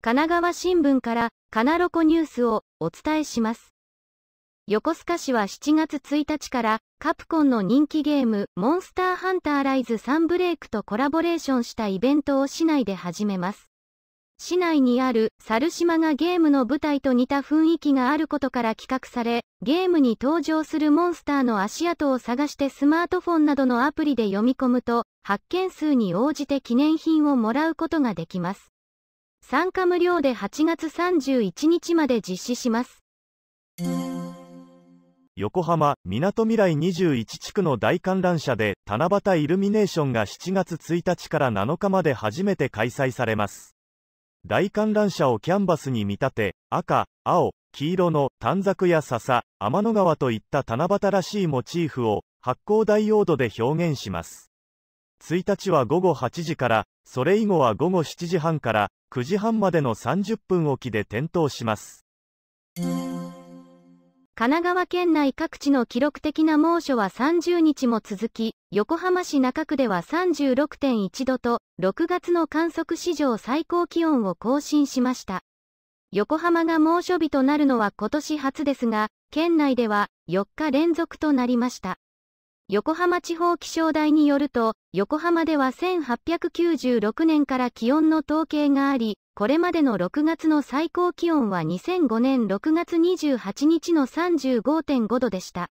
神奈川新聞からカナロコニュースをお伝えします。横須賀市は7月1日からカプコンの人気ゲームモンスターハンターライズサンブレイクとコラボレーションしたイベントを市内で始めます。市内にある猿島がゲームの舞台と似た雰囲気があることから企画され、ゲームに登場するモンスターの足跡を探してスマートフォンなどのアプリで読み込むと、発見数に応じて記念品をもらうことができます。参加無料で8月31日まで実施します。横浜みなとみらい21地区の大観覧車で七夕イルミネーションが7月1日から7日まで初めて開催されます大観覧車をキャンバスに見立て、赤、青、黄色の短冊や笹、天の川といった七夕らしいモチーフを発光ダイオードで表現します。1日は午後8時から、それ以後は午後7時半から9時半までの30分おきで点灯します。神奈川県内各地の記録的な猛暑は30日も続き、横浜市中区では36.1度と、6月の観測史上最高気温を更新しました。横浜が猛暑日となるのは今年初ですが、県内では4日連続となりました。横浜地方気象台によると、横浜では1896年から気温の統計があり、これまでの6月の最高気温は2005年6月28日の35.5度でした。